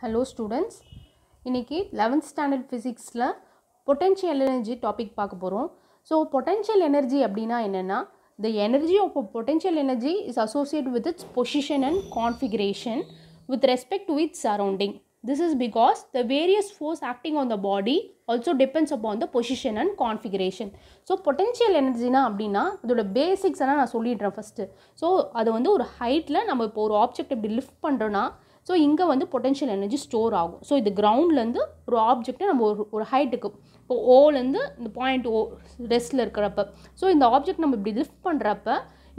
Hello students இன்றைக்கி eleventh standard ஃபிசிக்ஸில் potential energy topic பார்க்க போகிறோம் ஸோ பொட்டென்ஷியல் எனர்ஜி அப்படின்னா என்னென்னா the energy of potential energy is associate with its position and configuration with respect to its surrounding this is because the various force acting on the body also depends upon the position and configuration so potential எனர்ஜினா அப்படின்னா அதோட basics எல்லாம் நான் சொல்லிடுறேன் first so அது வந்து ஒரு ஹைட்டில் நம்ம இப்போ ஒரு ஆப்ஜெக்ட் இப்படி லிஃப்ட் பண்ணுறோன்னா ஸோ இங்கே வந்து பொட்டென்ஷியல் எனர்ஜி ஸ்டோர் ஆகும் ஸோ இது கிரவுண்ட்லேருந்து ஒரு ஆப்ஜெக்டை நம்ம ஒரு ஒரு ஹைட்டுக்கு இப்போ ஓலேருந்து இந்த பாயிண்ட் ஓ ரெஸ்ட்டில் இருக்கிறப்ப ஸோ இந்த ஆப்ஜெக்ட் நம்ம இப்படி லிஃப்ட் பண்ணுறப்ப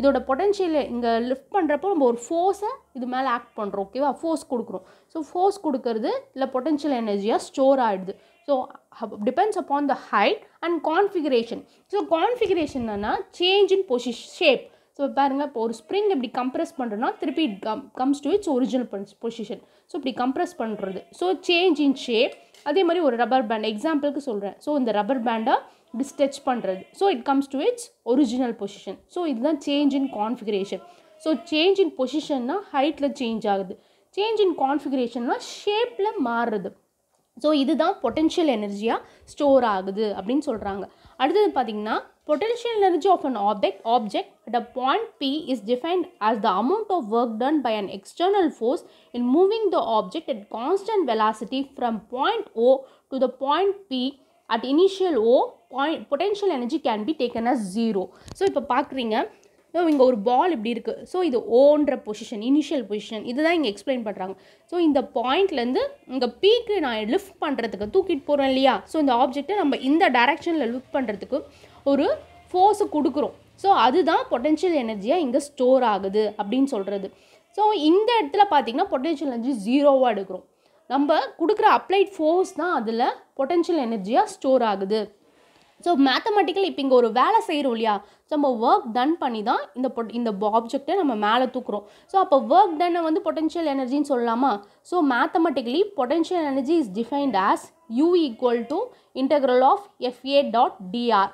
இதோட பொட்டென்ஷியல் இங்கே லிஃப்ட் பண்ணுறப்போ நம்ம ஒரு ஃபோர்ஸை இது மேலே ஆக்ட் பண்ணுறோம் ஓகேவா ஃபோர்ஸ் கொடுக்குறோம் ஸோ ஃபோர்ஸ் கொடுக்கறது இல்லை பொட்டென்ஷியல் எனர்ஜியாக ஸ்டோர் ஆகிடுது so depends upon the height and configuration so configuration என்னன்னா change in position shape so பாருங்கள் இப்போ ஒரு ஸ்ப்ரிங் இப்படி கம்ப்ரெஸ் பண்ணுறோன்னா திருப்பி it come comes to its original position so இப்படி கம்ப்ரெஸ் பண்ணுறது ஸோ சேஞ்ச் இன் ஷேப் அதே மாதிரி ஒரு ரப்பர் பேண்ட் எக்ஸாம்பிளுக்கு சொல்கிறேன் ஸோ இந்த ரப்பர் பேண்டை இப்படி ஸ்டெச் பண்ணுறது so it comes to its original position so இதுதான் change in configuration so change in பொசிஷன்னா ஹைட்டில் சேஞ்ச் ஆகுது சேஞ்ச் இன் கான்ஃபிகரேஷன்னா ஷேப்பில் மாறுறது ஸோ இதுதான் பொட்டென்ஷியல் எனர்ஜியாக ஸ்டோர் ஆகுது அப்படின்னு சொல்கிறாங்க அடுத்தது பார்த்திங்கன்னா Potential energy of an object, object at a point P is defined as the amount of work done by an external force in moving the object at constant velocity from point O to the point P at initial O, point, potential energy can be taken as zero So, இப்போ பார்க்குறீங்க இங்கே ஒரு பால் இப்படி இருக்குது so இது ஓன்ற position initial position இதுதான் இங்கே explain பண்ணுறாங்க ஸோ இந்த பாயிண்ட்லேருந்து இங்கே பீக்கு நான் லிஃப்ட் பண்ணுறதுக்கு தூக்கிட்டு போகிறோம் இல்லையா ஸோ இந்த ஆப்ஜெக்டை நம்ம இந்த டைரெக்ஷனில் லிஃப்ட் பண்ணுறதுக்கு ஒரு ஃபோர்ஸு கொடுக்குறோம் ஸோ அதுதான் பொட்டென்ஷியல் எனர்ஜியாக இங்கே ஸ்டோர் ஆகுது அப்படின்னு சொல்கிறது ஸோ இந்த இடத்துல பார்த்திங்கன்னா பொட்டென்ஷியல் எனர்ஜி ஜீரோவாக எடுக்கிறோம் நம்ம கொடுக்குற அப்ளைட் ஃபோர்ஸ் தான் அதில் பொட்டென்ஷியல் எனர்ஜியாக ஸ்டோர் ஆகுது ஸோ மேத்தமெட்டிக்கல் இப்போ இங்கே ஒரு வேலை செய்கிறோம் இல்லையா ஸோ நம்ம ஒர்க் டன் பண்ணி தான் இந்த பொட் இந்த ஆப்ஜெக்டை நம்ம மேலே தூக்குறோம் ஸோ அப்போ ஒர்க் டன்னை வந்து பொட்டென்ஷியல் எனர்ஜின்னு சொல்லலாமா so mathematically potential energy is defined as U equal to integral of FA dot DR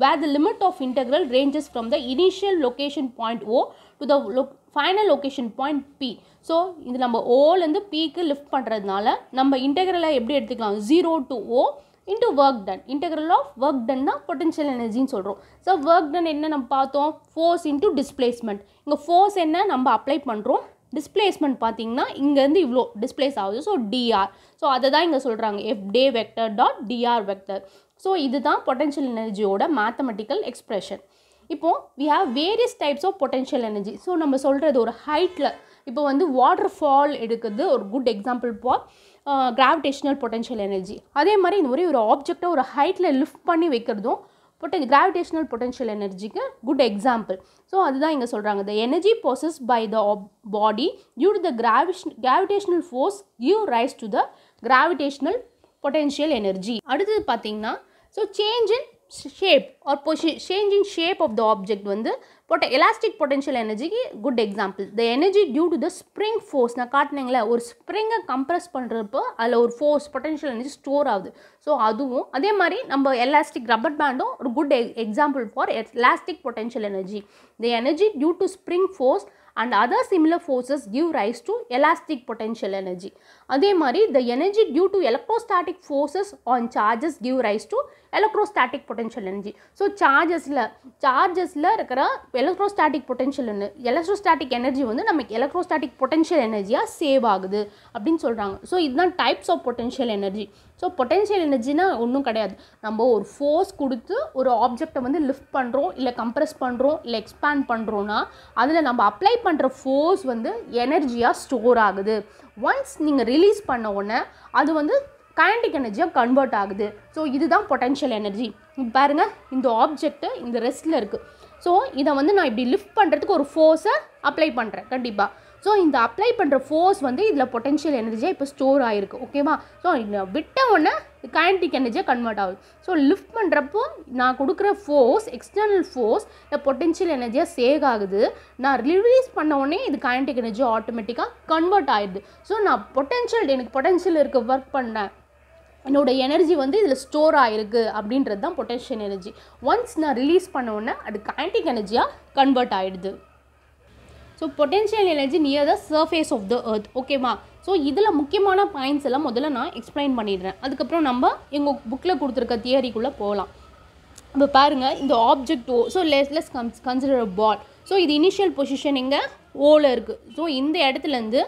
where the limit of integral ranges from the initial location point O to the lo final location point P. So இது நம்ம ஓலேருந்து பிக்கு lift பண்ணுறதுனால நம்ம இன்டெக்ரலை எப்படி எடுத்துக்கலாம் zero to O into work done integral of work டன்னா potential எனர்ஜின்னு சொல்கிறோம் ஸோ ஒர்க் டன் என்ன நம்ம பார்த்தோம் ஃபோர்ஸ் இன்ட்டு டிஸ்பிளேஸ்மெண்ட் இங்கே ஃபோர்ஸ் என்ன நம்ம அப்ளை பண்ணுறோம் டிஸ்பிளேஸ்மெண்ட் பார்த்தீங்கன்னா இங்கேருந்து இவ்வளோ டிஸ்பிளேஸ் ஆகுது ஸோ டிஆர் ஸோ அதை தான் இங்கே சொல்கிறாங்க எஃப் டே vector dot DR vector so இதுதான் பொட்டென்ஷியல் எனர்ஜியோட மேத்தமெட்டிக்கல் எக்ஸ்ப்ரெஷன் இப்போது we have various types of potential energy so நம்ம சொல்கிறது ஒரு ஹைட்டில் இப்போ வந்து வாட்டர் ஃபால் எடுக்கிறது ஒரு குட் எக்ஸாம்பிள் இப்போ கிராவிடேஷ்னல் பொட்டென்ஷியல் எனர்ஜி அதே மாதிரி இந்த மாதிரி ஒரு ஆப்ஜெக்டை ஒரு ஹைட்டில் லிஃப்ட் பண்ணி வைக்கிறதும் பொட்டன் கிராவிடேஷனல் பொட்டென்ஷியல் எனர்ஜிக்கு குட் எக்ஸாம்பிள் ஸோ அதுதான் இங்கே சொல்கிறாங்க the energy process by the body due to the gravitation gravitational force give rise to the gravitational potential energy அடுத்தது பார்த்திங்கன்னா so change in shape or position change in shape of the object வந்து பொட்ட elastic potential எனர்ஜிக்கு good example the energy due to the spring force நான் காட்டினேங்களே ஒரு ஸ்ப்ரிங்கை compress பண்ணுறப்போ அதில் ஒரு ஃபோர்ஸ் பொட்டென்ஷியல் எனர்ஜி ஸ்டோர் ஆகுது ஸோ அதுவும் அதே மாதிரி நம்ம எலாஸ்டிக் ரப்பர் பேண்டும் ஒரு good example for elastic potential energy the energy due to spring force and other similar forces give rise to elastic potential energy அதே மாதிரி the energy due to electrostatic forces on charges give rise to electrostatic potential energy so சார்ஜஸில் சார்ஜஸில் இருக்கிற electrostatic potential electrostatic energy வந்து நமக்கு electrostatic potential எனர்ஜியாக save ஆகுது அப்படின்னு சொல்கிறாங்க ஸோ இதுதான் types of potential energy so potential எனர்ஜினா ஒன்றும் கிடையாது நம்ம ஒரு ஃபோர்ஸ் கொடுத்து ஒரு ஆப்ஜெக்டை வந்து லிஃப்ட் பண்ணுறோம் இல்லை கம்ப்ரெஸ் பண்ணுறோம் இல்லை எக்ஸ்பேண்ட் பண்ணுறோன்னா அதில் நம்ம அப்ளை பண்ணுற ஃபோர்ஸ் வந்து எனர்ஜியாக ஸ்டோர் ஆகுது ஒன்ஸ் நீங்கள் ரிலீஸ் பண்ண உடனே அது வந்து கயண்டிக் எனர்ஜியாக கன்வெர்ட் ஆகுது ஸோ இதுதான் பொட்டென்ஷியல் எனர்ஜி பாருங்கள் இந்த ஆப்ஜெக்ட்டு இந்த ரெஸ்ட்டில் இருக்குது ஸோ இதை வந்து நான் இப்படி லிஃப்ட் பண்ணுறதுக்கு ஒரு ஃபோர்ஸை அப்ளை பண்ணுறேன் கண்டிப்பாக ஸோ இந்த அப்ளை பண்ணுற ஃபோர்ஸ் வந்து இதில் பொட்டென்ஷியல் எனர்ஜியாக இப்போ ஸ்டோர் ஆகிருக்கு ஓகேவா ஸோ விட்ட உடனே கைனட்டிக் எனர்ஜியாக கன்வெர்ட் ஆகுது ஸோ லிஃப்ட் பண்ணுறப்போ நான் கொடுக்குற ஃபோர்ஸ் எக்ஸ்டர்னல் ஃபோர்ஸ் இந்த பொட்டென்ஷியல் எனர்ஜியாக சேவ் ஆகுது நான் ரிலீஸ் பண்ண உடனே இது கைனட்டிக் எனர்ஜி ஆட்டோமேட்டிக்காக கன்வெர்ட் ஆகிடுது ஸோ நான் பொட்டென்ஷியல் எனக்கு பொட்டென்ஷியல் இருக்க ஒர்க் பண்ணேன் என்னோடய எனர்ஜி வந்து இதில் ஸ்டோர் ஆகிருக்கு அப்படின்றது தான் பொட்டென்ஷியல் எனர்ஜி ஒன்ஸ் நான் ரிலீஸ் பண்ண உடனே அது கைனட்டிக் எனர்ஜியாக கன்வெர்ட் ஆகிடுது so potential energy near the surface of the earth ஓகேவா ஸோ இதில் முக்கியமான பாயிண்ட்ஸ் எல்லாம் முதல்ல நான் எக்ஸ்பிளைன் பண்ணிடுறேன் அதுக்கப்புறம் நம்ம எங்கள் புக்கில் கொடுத்துருக்க தியரிக்குள்ளே போகலாம் இப்போ பாருங்கள் இந்த object so let's let's consider consider ball so இது இனிஷியல் பொசிஷன் இங்கே ஓவில் இருக்குது ஸோ இந்த இடத்துலேருந்து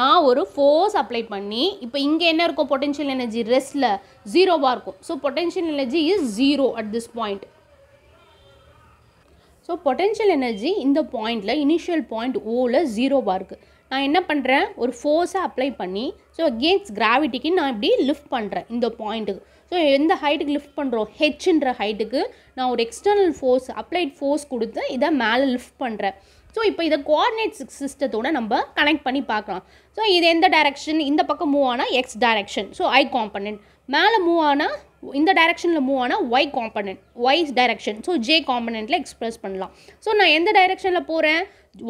நான் ஒரு ஃபோர்ஸ் அப்ளை பண்ணி இப்போ இங்கே என்ன இருக்கும் பொட்டென்ஷியல் எனர்ஜி ரெஸ்ட்டில் ஜீரோவாக இருக்கும் so potential energy is zero at this point so potential energy இந்த பாயிண்டில் இனிஷியல் பாயிண்ட் ஓவில் ஜீரோவாக இருக்குது நான் என்ன பண்ணுறேன் ஒரு ஃபோர்ஸை அப்ளை பண்ணி ஸோ அகேன்ஸ்ட் கிராவிட்டிக்கு நான் இப்படி லிஃப்ட் பண்ணுறேன் இந்த பாயிண்ட்டுக்கு ஸோ எந்த ஹைட்டுக்கு லிஃப்ட் பண்ணுறோம் ஹெச்ன்ற ஹைட்டுக்கு நான் ஒரு எக்ஸ்டர்னல் ஃபோர்ஸ் அப்ளைட் ஃபோர்ஸ் கொடுத்து இதை மேலே லிஃப்ட் பண்ணுறேன் ஸோ இப்போ இதை கோஆர்டினேட் சிஸ்டத்தோட நம்ம கனெக்ட் பண்ணி பார்க்கலாம் ஸோ இது எந்த டைரக்ஷன் இந்த பக்கம் மூவ் ஆனால் X direction so I component மேலே மூவ் ஆனால் இந்த டைரக்ஷனில் மூவ் ஆனால் Y component Y direction so J காம்பனண்ட்டில் எக்ஸ்ப்ரெஸ் பண்ணலாம் ஸோ நான் எந்த டைரக்ஷனில் போகிறேன்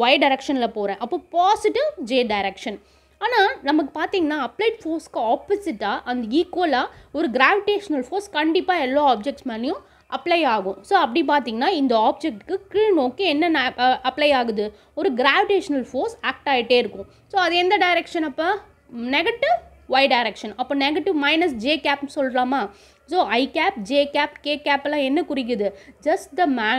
ஒய் டைரக்ஷனில் போகிறேன் அப்போ பாசிட்டிவ் ஜே டைரக்ஷன் ஆனால் நமக்கு பார்த்தீங்கன்னா அப்ளைட் ஃபோர்ஸ்க்கு ஆப்போசிட்டாக அந்த ஈக்குவலாக ஒரு கிராவிடேஷனல் ஃபோர்ஸ் கண்டிப்பாக எல்லா ஆப்ஜெக்ட்ஸ் மேலேயும் அப்ளை ஆகும் ஸோ அப்படி பார்த்தீங்கன்னா இந்த ஆப்ஜெக்ட்டுக்கு கீழ் நோக்கி என்ன அப்ளை ஆகுது ஒரு கிராவிடேஷனல் ஃபோர்ஸ் ஆக்ட் ஆகிட்டே இருக்கும் ஸோ அது எந்த டைரக்ஷன் அப்போ நெகட்டிவ் ஒய் டைரக்ஷன் அப்போ நெகட்டிவ் மைனஸ் ஜே கேப்னு சொல்கிறோமா so I cap J cap K எல்லாம் என்ன குறிக்குது ஜஸ்ட் த மே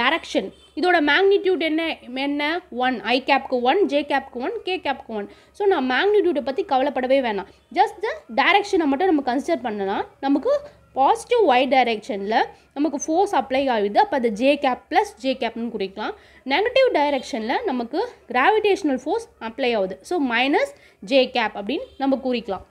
டேரக்ஷன் இதோட மேக்னிடியூட் என்ன என்ன ஒன் ஐ கேப்க்கு ஒன் ஜே கேப்க்கு ஒன் கே கேப்க்கு ஒன் ஸோ நான் மேக்னிடியூட்டை பற்றி கவலைப்படவே வேணாம் ஜஸ்ட் த டேரக்ஷனை மட்டும் நம்ம கன்சிடர் பண்ணலாம் நமக்கு பாசிட்டிவ் ஒய் டைரெக்ஷனில் நமக்கு ஃபோர்ஸ் அப்ளை ஆகுது அப்போ அது ஜே கேப் ப்ளஸ் ஜே கேப்னு குறிக்கலாம் நெகட்டிவ் டைரெக்ஷனில் நமக்கு கிராவிடேஷ்னல் ஃபோர்ஸ் அப்ளை ஆகுது ஸோ மைனஸ் ஜே கேப் அப்படின்னு நம்ம குறிக்கலாம்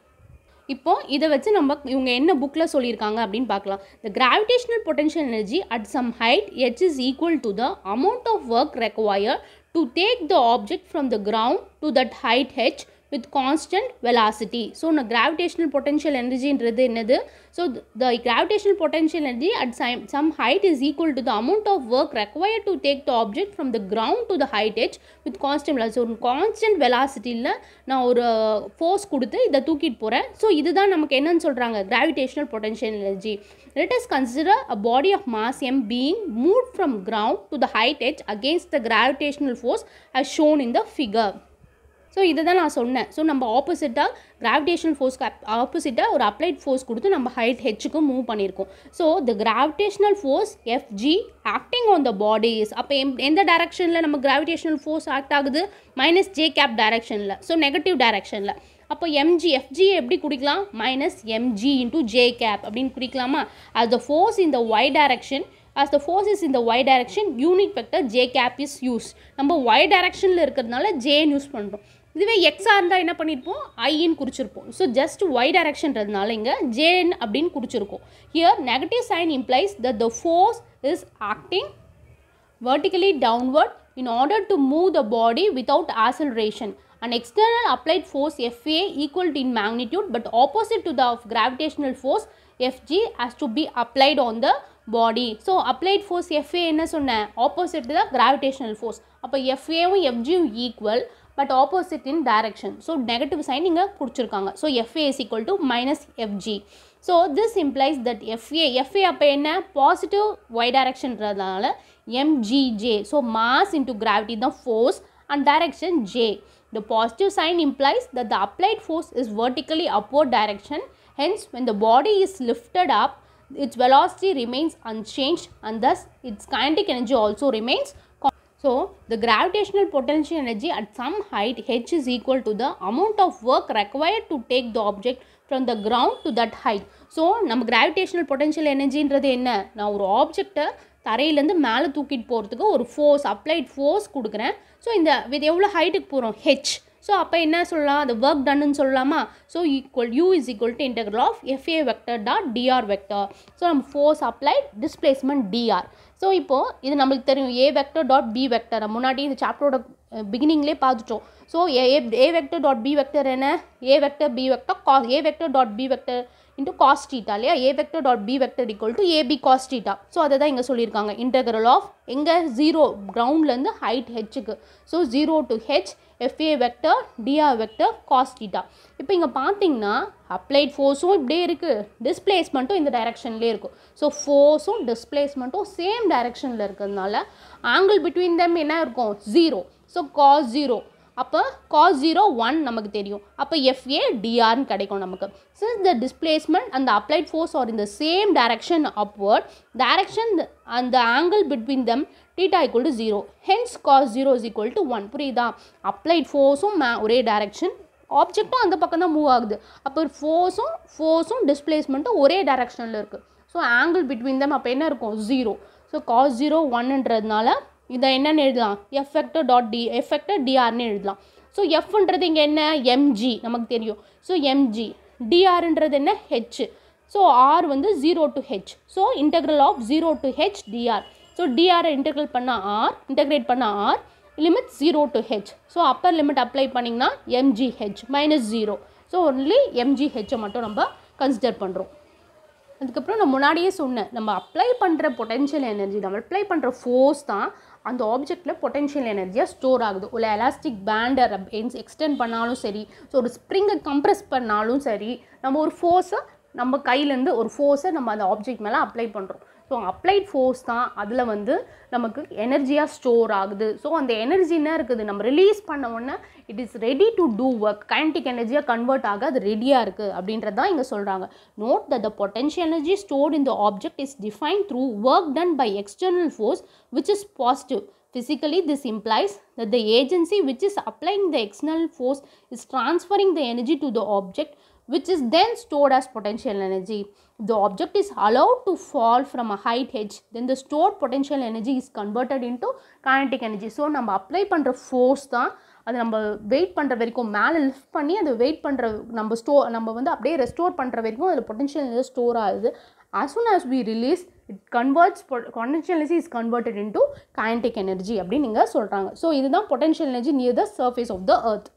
இப்போது இதை வச்சு நம்ம இவங்க என்ன புக்கில் சொல்லியிருக்காங்க அப்படின்னு பார்க்கலாம் the gravitational potential energy at some height H is equal to the amount of work require to take the object from the ground to that height H with constant velocity so நான் gravitational potential எனர்ஜின்றது என்னது so the gravitational potential energy at some some height is equal to the amount of work required to take the object from the ground to the height H with constant velocity ஒரு constant வெலாசிட்டியில் நான் ஒரு force uh, கொடுத்து இதை தூக்கிட்டு போகிறேன் so இதுதான் நமக்கு என்னன்னு சொல்கிறாங்க gravitational potential energy let us consider a body of mass M being move from ground to the height H against the gravitational force has shown in the figure so இதை தான் நான் சொன்னேன் ஸோ நம்ம ஆப்போசிட்டாக கிராவிடேஷன் ஃபோர்ஸ்க்கு ஆப்போசிட்டாக ஒரு applied force கொடுத்து நம்ம ஹைட் ஹெச்சுக்கும் மூவ் பண்ணியிருக்கோம் so the gravitational force FG acting on the bodies அப்போ எந்த டேரக்ஷனில் நம்ம கிராவிடேஷனல் ஃபோர்ஸ் ஆக்ட் ஆகுது மைனஸ் ஜே கேப் டேரக்ஷனில் ஸோ நெகட்டிவ் டேரக்ஷனில் அப்போ எம்ஜி எஃப்ஜி எப்படி குடிக்கலாம் minus MG into J cap அப்படின்னு குடிக்கலாமா as the force in the Y direction as the force is in the Y direction unit vector J cap is use நம்ம Y டேரக்ஷனில் இருக்கிறதுனால ஜேன்னு யூஸ் பண்ணுறோம் இதுவே எக்ஸாக இருந்தால் என்ன பண்ணியிருப்போம் ஐஇன் குறிச்சிருப்போம் ஸோ ஜஸ்ட் ஒய் டைரக்ஷன்றதுனால இங்கே ஜேஎன் அப்படின்னு குறிச்சிருக்கோம் here negative sign implies the the force is acting vertically downward in order to move the body without acceleration and external applied force FA equal to in magnitude but opposite to the gravitational force FG has to be applied on the body so applied force FA என்ன சொன்னேன் opposite the gravitational force அப்போ எஃப்ஏவும் எஃப்ஜியும் equal But but opposite in direction so negative sign இங்கே So, F_a is equal to minus F_g. So, this implies that F_a, F_a FA அப்போ என்ன positive Y டைரக்ஷன்றதுனால m g j. So, mass into gravity the force and direction j. The positive sign implies that the applied force is vertically upward direction. Hence, when the body is lifted up, its velocity remains unchanged and thus its kinetic energy also remains So, the gravitational potential energy at some height h is equal to the amount of work required to take the object from the ground to that height. So, நம்ம gravitational potential எனர்ஜின்றது என்ன நான் ஒரு ஆப்ஜெக்டை தரையிலேருந்து மேலத்துக்கிட் போர்த்துக்கு ஒரு force, applied force குடுக்கிறேன். So, இந்த with எவ்வளோ ஹைட்டுக்கு போரும்? h. ஸோ அப்போ என்ன சொல்லலாம் அது ஒர்க் டன்னு சொல்லலாமா so equal U is equal to integral of FA vector dot DR vector so நம்ம force applied displacement DR so இப்போது இது நம்மளுக்கு தெரியும் A vector dot B vector முன்னாடி இந்த சாப்டரோட பிகினிங்லேயே பார்த்துட்டோம் so A A vector dot B vector என்ன ஏ வெக்டர் பி வெக்டர் கா A vector dot B vector into cos இல்லையா A vector dot B vector equal to AB cos so அதை தான் இங்கே சொல்லியிருக்காங்க இன்டகரல் ஆஃப் எங்கே ஜீரோ கிரவுண்ட்லேருந்து height ஹெச்சுக்கு so zero to H FA vector DR vector cos theta இப்போ இங்கே பார்த்தீங்கன்னா அப்ளைட் ஃபோர்ஸும் இப்படியே இருக்குது டிஸ்பிளேஸ்மெண்ட்டும் இந்த டைரக்ஷன்லேயே இருக்கும் ஸோ ஃபோர்ஸும் டிஸ்பிளேஸ்மெண்ட்டும் சேம் டைரக்ஷனில் இருக்கிறதுனால ஆங்கிள் பிட்வீன் தம் என்ன இருக்கும் ஜீரோ ஸோ காஸ் ஜீரோ அப்போ காஸ் ஜீரோ ஒன் நமக்கு தெரியும் அப்போ எஃப்ஏ டிஆர்னு கிடைக்கும் நமக்கு சின்ஸ் த டிஸ்பிளேஸ்மெண்ட் அந்த applied force are in the same direction upward direction அந்த angle between them theta equal to zero hence cos zero is equal to one புரியுதா அப்ளைட் ஃபோர்ஸும் மே ஒரே டைரக்ஷன் ஆப்ஜெக்ட்டும் அந்த பக்கம் தான் மூவ் ஆகுது அப்போ ஃபோர்ஸும் ஃபோர்ஸும் டிஸ்பிளேஸ்மெண்ட்டும் ஒரே டைரக்ஷனில் இருக்குது ஸோ ஆங்கிள் பிட்வீன் தம் அப்போ என்ன இருக்கும் ஜீரோ ஸோ காஸ் ஜீரோ ஒன்னுன்றதுனால இதை என்னென்னு எழுதலாம் எஃபெக்டோ டாட் டி எஃபெக்டோ டிஆர்னு எழுதலாம் ஸோ எஃப்ன்றது இங்கே என்ன எம்ஜி நமக்கு தெரியும் ஸோ எம்ஜி டிஆர்ன்றது என்ன ஹெச் ஸோ ஆர் வந்து zero to H so integral of zero to H DR so டிஆரை இன்டெகிரேட் பண்ண ஆர் இன்டெகிரேட் பண்ண R limit zero to H so upper limit apply பண்ணிங்கன்னா MGH minus zero so only எம்ஜிஹெச்சை மட்டும் நம்ம consider பண்ணுறோம் அதுக்கப்புறம் நான் முன்னாடியே சொன்னேன் நம்ம அப்ளை பண்ணுற பொட்டென்ஷியல் எனர்ஜி நம்ம அப்ளை பண்ணுற ஃபோர்ஸ் தான் அந்த ஆப்ஜெக்டில் பொட்டென்ஷியல் எனர்ஜியாக ஸ்டோர் ஆகுது ஒரு எலாஸ்டிக் பேண்டை என்ஸ் எக்ஸ்டெண்ட் பண்ணாலும் சரி ஸோ ஒரு ஸ்ப்ரிங்கை கம்ப்ரெஸ் பண்ணாலும் சரி நம்ம ஒரு ஃபோர்ஸை நம்ம கையிலேருந்து ஒரு ஃபோர்ஸை நம்ம அந்த ஆப்ஜெக்ட் மேலே அப்ளை பண்ணுறோம் ஸோ அப்ளைட் ஃபோர்ஸ் தான் அதில் வந்து நமக்கு எனர்ஜியாக ஸ்டோர் ஆகுது ஸோ அந்த எனர்ஜி என்ன இருக்குது நம்ம ரிலீஸ் பண்ண உடனே it is ready to do work kinetic எனர்ஜியாக கன்வெர்ட் ஆக அது ரெடியாக இருக்குது அப்படின்றது தான் இங்கே சொல்கிறாங்க note the the energy stored in the object is define through work done by external force which is positive physically this implies the agency which is applying the external force is transferring the energy to the object which is then stored as potential energy. If the object is allowed to fall from a height h, then the stored potential energy is converted into kinetic energy. So, நம்ம apply பண்ணுற force தான் அது நம்ம wait பண்ணுற வரைக்கும் மேலே lift பண்ணி அதை wait பண்ணுற நம்ம ஸ்டோ நம்ம வந்து அப்படியே restore பண்ணுற வரைக்கும் அதில் potential energy store ஆகுது as soon as we release it converts potential energy is converted into kinetic energy அப்படின்னு நீங்கள் சொல்கிறாங்க ஸோ இதுதான் potential energy near the surface of the earth.